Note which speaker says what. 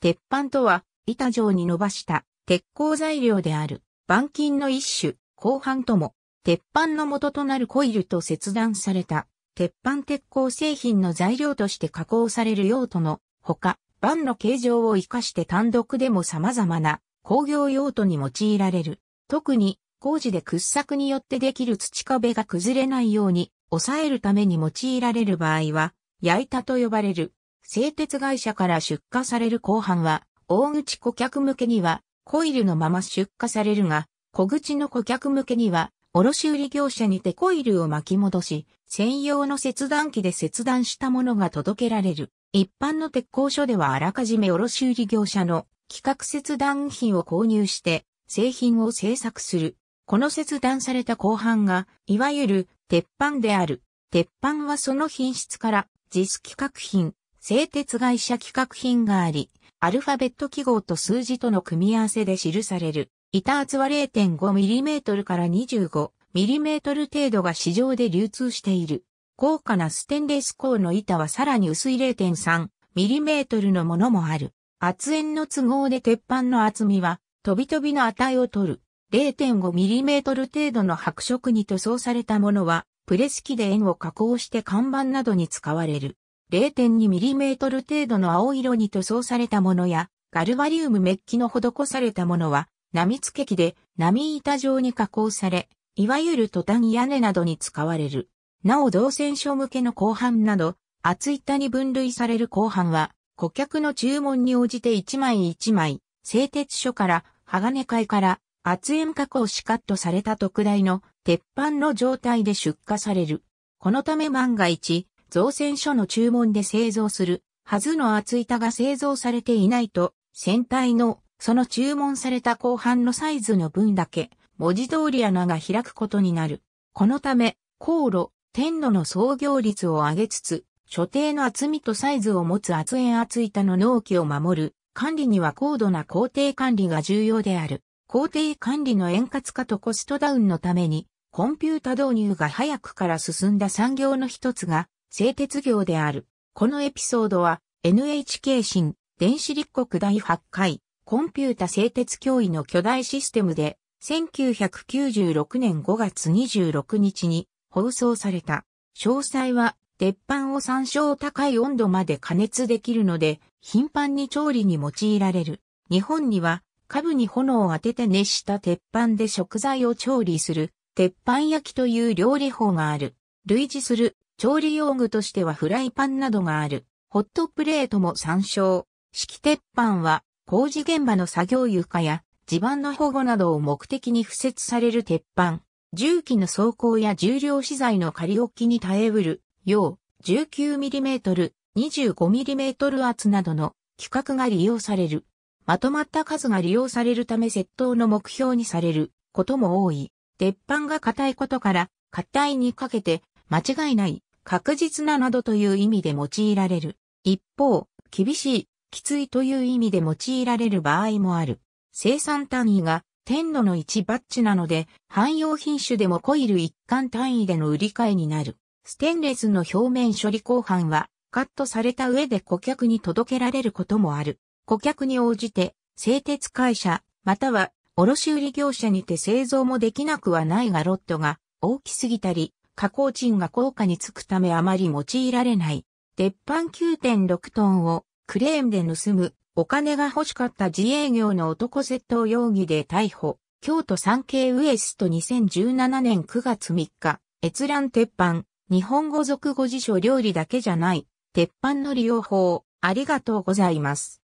Speaker 1: 鉄板とは、板状に伸ばした鉄鋼材料である、板金の一種、後半とも、鉄板の元となるコイルと切断された、鉄板鉄鋼製品の材料として加工される用途のほか、板の形状を活かして単独でも様々な工業用途に用いられる。特に工事で掘削によってできる土壁が崩れないように抑えるために用いられる場合は、焼いたと呼ばれる製鉄会社から出荷される後半は、大口顧客向けには、コイルのまま出荷されるが、小口の顧客向けには、卸売業者にてコイルを巻き戻し、専用の切断機で切断したものが届けられる。一般の鉄工所ではあらかじめ卸売業者の規格切断品を購入して製品を製作する。この切断された後半が、いわゆる鉄板である。鉄板はその品質から、実規格品、製鉄会社企画品があり、アルファベット記号と数字との組み合わせで記される、板厚は 0.5mm から 25mm 程度が市場で流通している。高価なステンレス鋼の板はさらに薄い 0.3mm のものもある。圧縁の都合で鉄板の厚みは、とびとびの値を取る。0.5mm 程度の白色に塗装されたものは、プレス機で円を加工して看板などに使われる。0.2mm 程度の青色に塗装されたものや、ガルバリウムメッキの施されたものは、波付け機で波板状に加工され、いわゆるトタン屋根などに使われる。なお同線書向けの後半など、厚板に分類される後半は、顧客の注文に応じて一枚一枚、製鉄所から鋼塊から厚塩加工しカットされた特大の鉄板の状態で出荷される。このため万が一、造船所の注文で製造するはずの厚板が製造されていないと、船体のその注文された後半のサイズの分だけ、文字通り穴が開くことになる。このため、航路、天路の操業率を上げつつ、所定の厚みとサイズを持つ厚円厚板の納期を守る。管理には高度な工程管理が重要である。工程管理の円滑化とコストダウンのために、コンピュータ導入が早くから進んだ産業の一つが、製鉄業である。このエピソードは NHK 新電子立国第8回コンピュータ製鉄脅威の巨大システムで1996年5月26日に放送された。詳細は鉄板を参照高い温度まで加熱できるので頻繁に調理に用いられる。日本には下部に炎を当てて熱した鉄板で食材を調理する鉄板焼きという料理法がある。類似する調理用具としてはフライパンなどがある。ホットプレートも参照。式鉄板は工事現場の作業床や地盤の保護などを目的に付設される鉄板。重機の走行や重量資材の仮置きに耐えうる、よう、19mm、25mm 厚などの規格が利用される。まとまった数が利用されるため窃盗の目標にされることも多い。鉄板が硬いことから、硬いにかけて、間違いない確実ななどという意味で用いられる。一方、厳しい、きついという意味で用いられる場合もある。生産単位が天野の1バッチなので、汎用品種でもコイル一貫単位での売り買いになる。ステンレスの表面処理後半は、カットされた上で顧客に届けられることもある。顧客に応じて、製鉄会社、または卸売業者にて製造もできなくはないがロットが大きすぎたり、加工賃が高価につくためあまり用いられない。鉄板9.6トンをクレーンで盗むお金が欲しかった自営業の男窃盗容疑で逮捕。京都産経ウエスト2017年9月3日、閲覧鉄板、日本語俗語辞書料理だけじゃない、鉄板の利用法、ありがとうございます。